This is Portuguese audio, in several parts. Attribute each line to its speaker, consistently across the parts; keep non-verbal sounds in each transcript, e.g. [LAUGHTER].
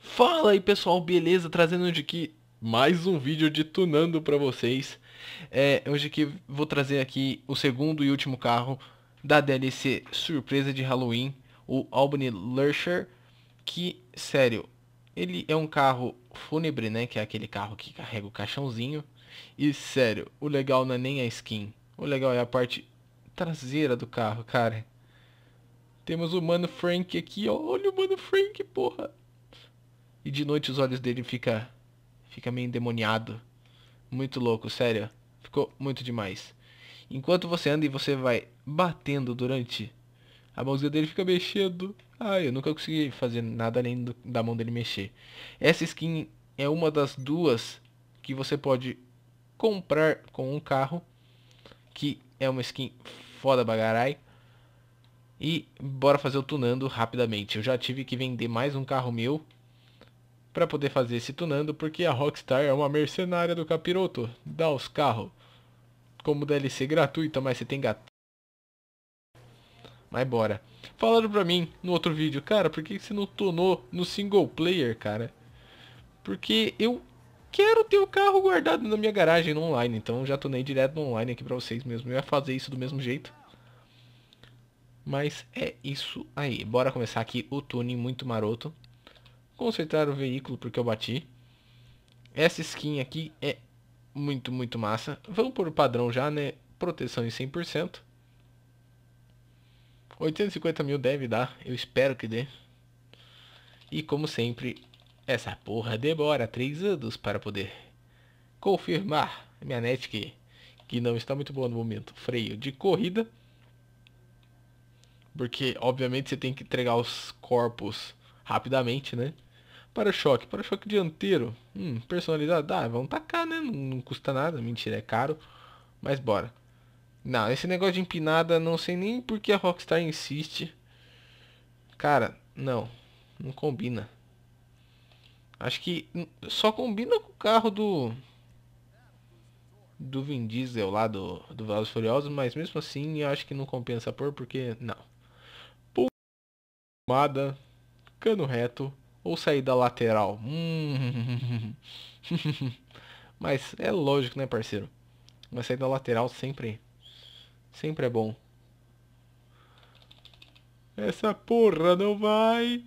Speaker 1: Fala aí pessoal, beleza? Trazendo de que mais um vídeo de tunando para vocês. É, hoje que vou trazer aqui o segundo e último carro da DLC surpresa de Halloween, o Albany Lurcher, que, sério, ele é um carro fúnebre, né? Que é aquele carro que carrega o caixãozinho. E sério, o legal não é nem a skin. O legal é a parte traseira do carro, cara. Temos o Mano Frank aqui, ó. Olha o Mano Frank, porra. E de noite os olhos dele fica fica meio endemoniado. Muito louco, sério. Ficou muito demais. Enquanto você anda e você vai batendo durante, a mãozinha dele fica mexendo. Ah, eu nunca consegui fazer nada além do, da mão dele mexer. Essa skin é uma das duas que você pode comprar com um carro. Que é uma skin foda bagarai. E bora fazer o tunando rapidamente. Eu já tive que vender mais um carro meu para poder fazer esse tunando, porque a Rockstar é uma mercenária do capiroto. Dá os carros como DLC gratuita, mas você tem mas bora. Falaram pra mim no outro vídeo, cara, por que você não tonou no single player, cara? Porque eu quero ter o carro guardado na minha garagem no online, então já tonei direto no online aqui pra vocês mesmo. Eu ia fazer isso do mesmo jeito. Mas é isso aí. Bora começar aqui o tuning muito maroto. consertar o veículo porque eu bati. Essa skin aqui é muito, muito massa. Vamos por padrão já, né? Proteção em 100%. 850 mil deve dar, eu espero que dê. E como sempre, essa porra demora 3 anos para poder confirmar minha net que, que não está muito boa no momento. Freio de corrida. Porque, obviamente, você tem que entregar os corpos rapidamente, né? Para-choque, para-choque dianteiro. Hum, personalizado. Ah, vamos tacar, né? Não, não custa nada, mentira, é caro. Mas bora. Não, esse negócio de empinada, não sei nem por que a Rockstar insiste. Cara, não. Não combina. Acho que só combina com o carro do... Do Vin Diesel lá do, do Velozes Furiosos, mas mesmo assim eu acho que não compensa pôr, porque... Não. Pumada, cano reto ou saída lateral. Hum. [LAUGHS] mas é lógico, né parceiro? Uma saída lateral sempre Sempre é bom. Essa porra não vai.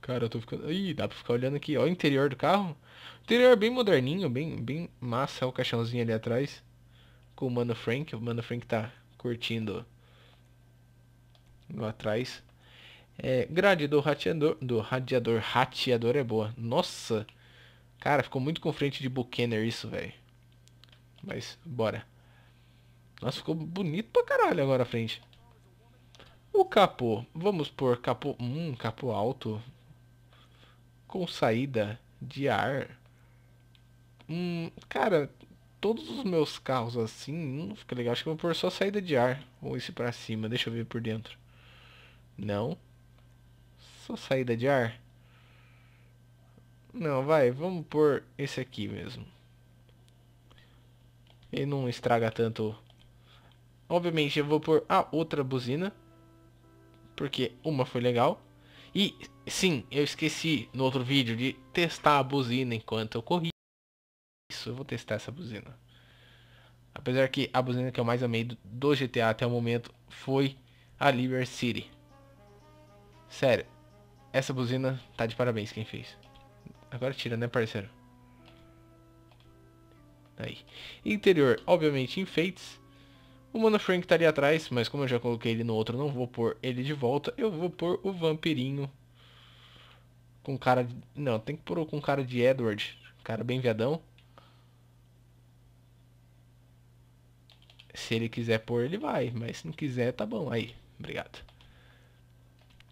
Speaker 1: Cara, eu tô ficando... Ih, dá pra ficar olhando aqui. Olha o interior do carro. Interior bem moderninho, bem, bem massa. Olha o caixãozinho ali atrás. Com o Mano Frank. O Mano Frank tá curtindo lá atrás. É, grade do radiador, do radiador, rateador é boa. Nossa! Cara, ficou muito com frente de Buchaner isso, velho. Mas, bora. Nossa, ficou bonito pra caralho agora a frente. O capô. Vamos por capô... Hum, capô alto. Com saída de ar. Hum, cara, todos os meus carros assim, não fica legal. Acho que eu vou pôr só saída de ar. Ou esse pra cima, deixa eu ver por dentro. Não. Só saída de ar? Não, vai, vamos pôr esse aqui mesmo. Ele não estraga tanto Obviamente eu vou pôr a outra buzina. Porque uma foi legal. E sim, eu esqueci no outro vídeo de testar a buzina enquanto eu corri. Isso, eu vou testar essa buzina. Apesar que a buzina que eu mais amei do GTA até o momento foi a Liberty City. Sério, essa buzina tá de parabéns quem fez. Agora tira, né parceiro? Aí. Interior, obviamente enfeites. O Mono Frank tá ali atrás, mas como eu já coloquei ele no outro, não vou pôr ele de volta. Eu vou pôr o Vampirinho com cara de... Não, tem que pôr com cara de Edward. Cara bem viadão. Se ele quiser pôr, ele vai. Mas se não quiser, tá bom. Aí, obrigado.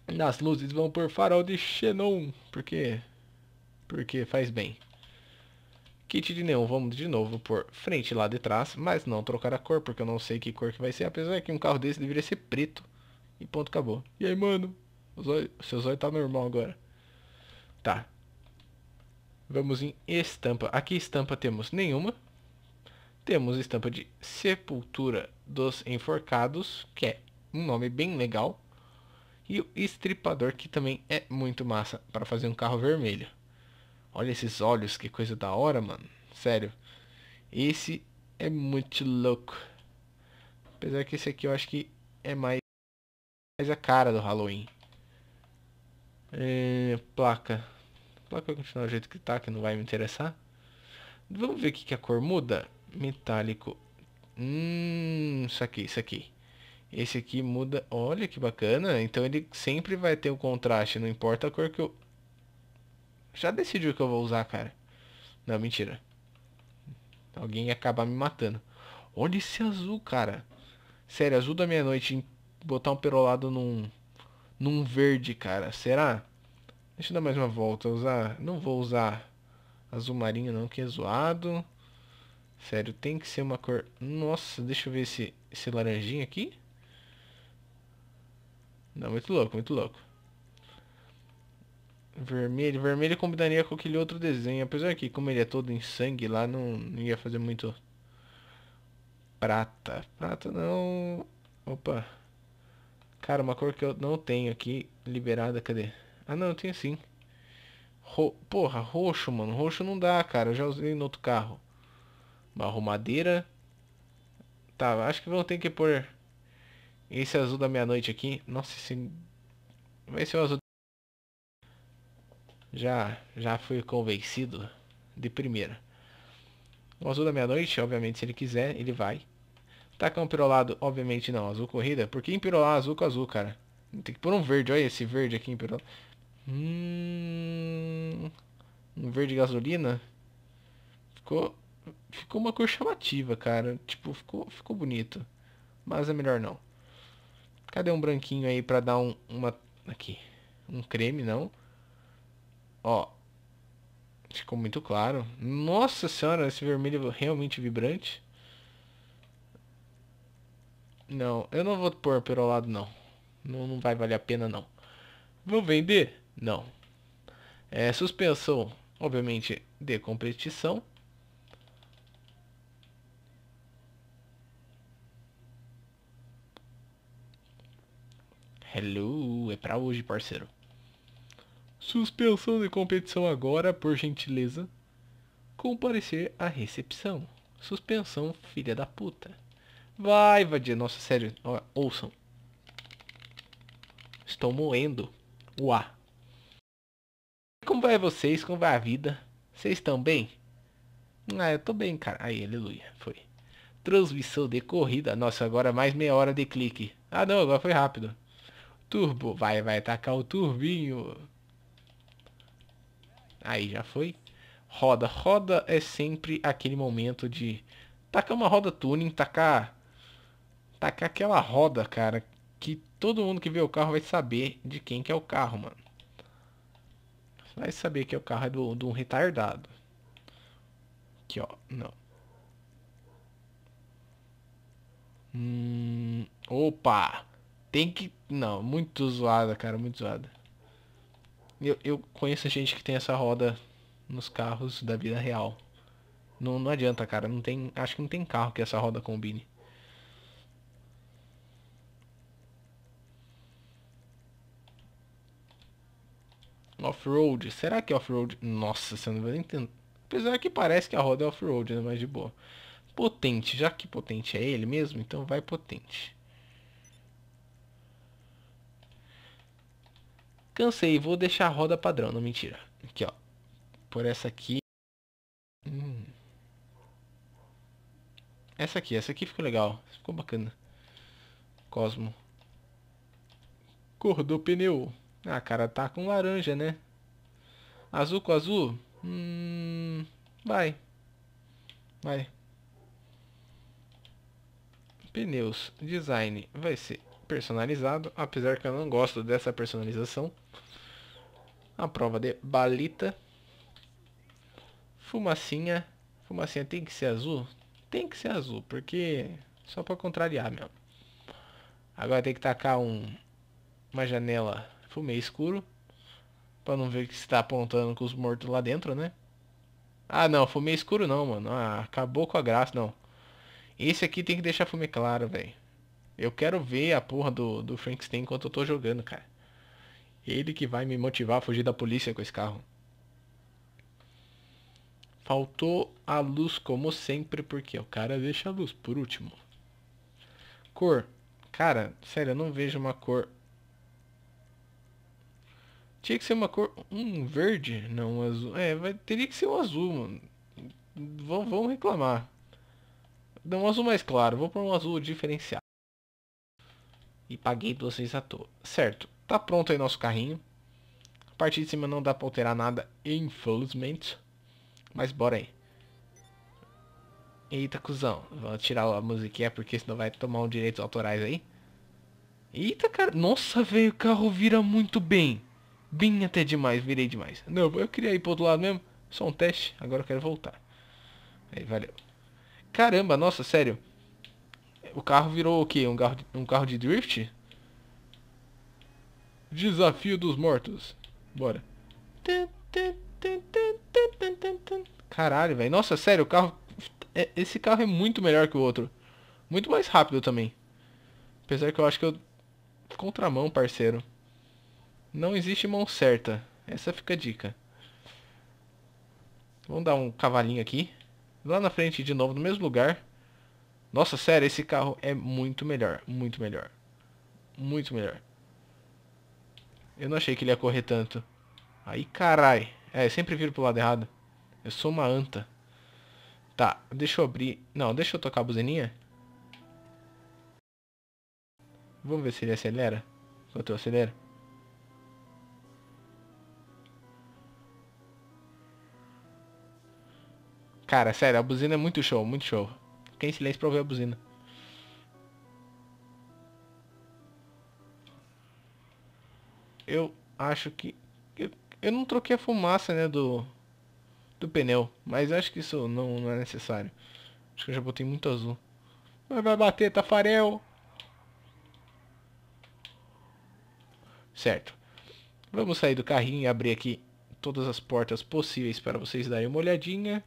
Speaker 1: Nas luzes vão pôr farol de xenon. Porque... Porque faz bem. Kit de neon, vamos de novo por frente, lado e trás, mas não trocar a cor, porque eu não sei que cor que vai ser, apesar que um carro desse deveria ser preto. E ponto, acabou. E aí, mano? O, zóio, seu zóio tá normal agora. Tá. Vamos em estampa. Aqui estampa temos nenhuma. Temos estampa de Sepultura dos Enforcados, que é um nome bem legal. E o Estripador, que também é muito massa para fazer um carro vermelho. Olha esses olhos, que coisa da hora, mano. Sério. Esse é muito louco. Apesar que esse aqui eu acho que é mais, mais a cara do Halloween. É, placa. placa vai continuar do jeito que tá, que não vai me interessar. Vamos ver o que a cor muda. Metálico. Hum, isso aqui, isso aqui. Esse aqui muda. Olha que bacana. Então ele sempre vai ter o um contraste. Não importa a cor que eu já decidi o que eu vou usar, cara. Não, mentira. Alguém ia acabar me matando. Olha esse azul, cara. Sério, azul da meia-noite. Botar um perolado num... Num verde, cara. Será? Deixa eu dar mais uma volta. Usar... Não vou usar azul marinho, não, que é zoado. Sério, tem que ser uma cor... Nossa, deixa eu ver esse, esse laranjinho aqui. Não, muito louco, muito louco. Vermelho. Vermelho combinaria com aquele outro desenho. Apesar que como ele é todo em sangue lá, não, não ia fazer muito... Prata. Prata não... Opa. Cara, uma cor que eu não tenho aqui liberada. Cadê? Ah, não, eu tenho sim. Ro... Porra, roxo, mano. Roxo não dá, cara. Eu já usei no outro carro. Barro madeira. Tá, acho que vou ter que pôr esse azul da meia-noite aqui. Nossa, esse... Vai ser o azul já, já fui convencido de primeira. O azul da meia-noite, obviamente, se ele quiser, ele vai. Tacão tá pirolado, obviamente não. Azul corrida. Por que empirolar azul com azul, cara? Tem que pôr um verde. Olha esse verde aqui empirolado. Hum, um verde gasolina. Ficou, ficou uma cor chamativa, cara. Tipo, ficou, ficou bonito. Mas é melhor não. Cadê um branquinho aí pra dar um, uma... Aqui. Um creme, não. Ó. Ficou muito claro. Nossa senhora, esse vermelho realmente vibrante. Não, eu não vou pôr perolado não. Não, não vai valer a pena não. Vou vender? Não. É, suspensão, obviamente, de competição. Hello, é pra hoje, parceiro. Suspensão de competição agora, por gentileza. Comparecer à recepção. Suspensão, filha da puta. Vai, vadia. Nossa, sério. Ó, ouçam. Estou moendo. Uá. Como vai vocês? Como vai a vida? Vocês estão bem? Ah, eu tô bem, cara. Aí, aleluia. Foi. Transmissão de corrida. Nossa, agora mais meia hora de clique. Ah, não. Agora foi rápido. Turbo. Vai, vai atacar o turbinho. Aí já foi. Roda. Roda é sempre aquele momento de tacar uma roda tuning, tacar. Tacar aquela roda, cara, que todo mundo que vê o carro vai saber de quem que é o carro, mano. Vai saber que é o carro é do, do retardado. Aqui, ó. Não. Hum, opa! Tem que. Não, muito zoada, cara, muito zoada. Eu, eu conheço gente que tem essa roda nos carros da vida real. Não, não adianta, cara. Não tem, acho que não tem carro que essa roda combine. Off-road. Será que é off-road... Nossa, você não vai nem tentar. Apesar que parece que a roda é off-road, né? Mas de boa. Potente. Já que potente é ele mesmo, então vai potente. Cansei, vou deixar a roda padrão, não mentira. Aqui, ó. Por essa aqui. Hum. Essa aqui, essa aqui ficou legal. Ficou bacana. Cosmo. Cor do pneu. Ah, cara, tá com laranja, né? Azul com azul? Hum, vai. Vai. Pneus. Design. Vai ser personalizado, apesar que eu não gosto dessa personalização. A prova de balita. Fumacinha. Fumacinha tem que ser azul? Tem que ser azul, porque só para contrariar mesmo. Agora tem que tacar um, uma janela fumê escuro. para não ver que está apontando com os mortos lá dentro, né? Ah, não, fumê escuro não, mano. Ah, acabou com a graça, não. Esse aqui tem que deixar fumê claro, velho. Eu quero ver a porra do, do Frankenstein enquanto eu tô jogando, cara. Ele que vai me motivar a fugir da polícia com esse carro. Faltou a luz como sempre, porque o cara deixa a luz por último. Cor. Cara, sério, eu não vejo uma cor. Tinha que ser uma cor... Um verde? Não, um azul. É, vai, teria que ser um azul, mano. Vão, reclamar. Dá um azul mais claro. Vou pôr um azul diferenciado e paguei duas vezes à toa. Certo, tá pronto aí nosso carrinho. A partir de cima não dá pra alterar nada, infelizmente. Mas bora aí. Eita, cuzão. Vou tirar a musiquinha porque senão vai tomar um direitos autorais aí. Eita, cara. Nossa, velho, o carro vira muito bem. Bem até demais, virei demais. Não, eu queria ir pro outro lado mesmo. Só um teste, agora eu quero voltar. Aí, valeu. Caramba, nossa, sério o carro virou o quê? Um carro, de, um carro de drift? Desafio dos mortos. Bora. Caralho, velho. Nossa, sério, o carro... É, esse carro é muito melhor que o outro. Muito mais rápido também. Apesar que eu acho que eu... Contramão, parceiro. Não existe mão certa. Essa fica a dica. Vamos dar um cavalinho aqui. Lá na frente, de novo, no mesmo lugar. Nossa, sério, esse carro é muito melhor. Muito melhor. Muito melhor. Eu não achei que ele ia correr tanto. Aí, carai. É, sempre viro pro lado errado. Eu sou uma anta. Tá, deixa eu abrir... Não, deixa eu tocar a buzininha. Vamos ver se ele acelera. Enquanto eu acelero. Cara, sério, a buzina é muito show, muito show. Fiquei em silêncio pra ouvir a buzina. Eu acho que... Eu, eu não troquei a fumaça, né, do... Do pneu. Mas acho que isso não, não é necessário. Acho que eu já botei muito azul. Mas vai bater, Tafarel! Tá certo. Vamos sair do carrinho e abrir aqui todas as portas possíveis para vocês darem uma olhadinha.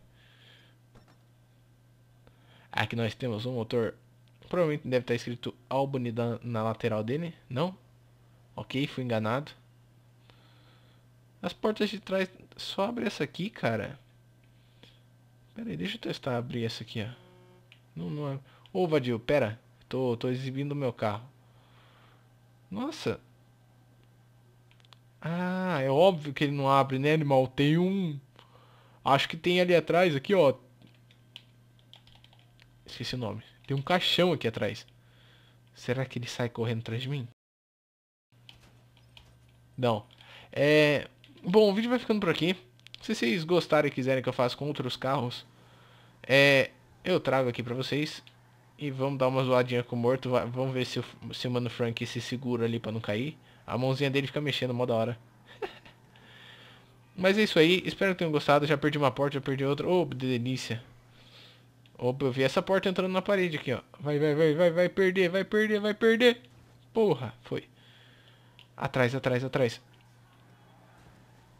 Speaker 1: Aqui nós temos um motor. Provavelmente deve estar tá escrito Albany na lateral dele. Não? Ok, fui enganado. As portas de trás... Só abre essa aqui, cara. Pera aí, deixa eu testar abrir essa aqui, ó. Não, não é... Ô, Vadil, pera. Tô, tô exibindo o meu carro. Nossa. Ah, é óbvio que ele não abre, né, animal? Tem um... Acho que tem ali atrás, aqui, ó esqueci o nome. Tem um caixão aqui atrás. Será que ele sai correndo atrás de mim? Não. É... Bom, o vídeo vai ficando por aqui. Se vocês gostarem e quiserem que eu faça com outros carros, é... eu trago aqui pra vocês. E vamos dar uma zoadinha com o morto. Vamos ver se o, se o Mano Frank se segura ali pra não cair. A mãozinha dele fica mexendo mó da hora. [LAUGHS] Mas é isso aí. Espero que tenham gostado. Já perdi uma porta, já perdi outra. Ô, oh, delícia. Opa, eu vi essa porta entrando na parede aqui, ó. Vai, vai, vai, vai, vai perder, vai perder, vai perder. Porra, foi. Atrás, atrás, atrás.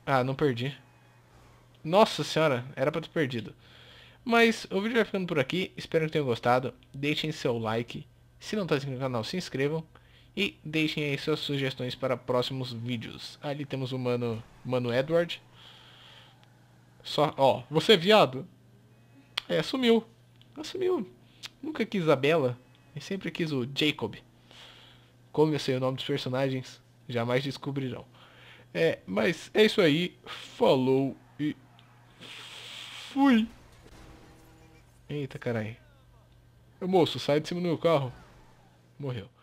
Speaker 1: Ah, não perdi. Nossa senhora, era pra ter perdido. Mas o vídeo vai ficando por aqui. Espero que tenham gostado. Deixem seu like. Se não tá inscrito no canal, se inscrevam. E deixem aí suas sugestões para próximos vídeos. Ali temos o mano, mano Edward. Só, ó, você é viado? É, sumiu. Assumiu Nunca quis a Bela. E sempre quis o Jacob. Como eu sei o nome dos personagens, jamais descobrirão. É, mas é isso aí. Falou e... Fui! Eita, caralho. Moço, sai de cima do meu carro. Morreu.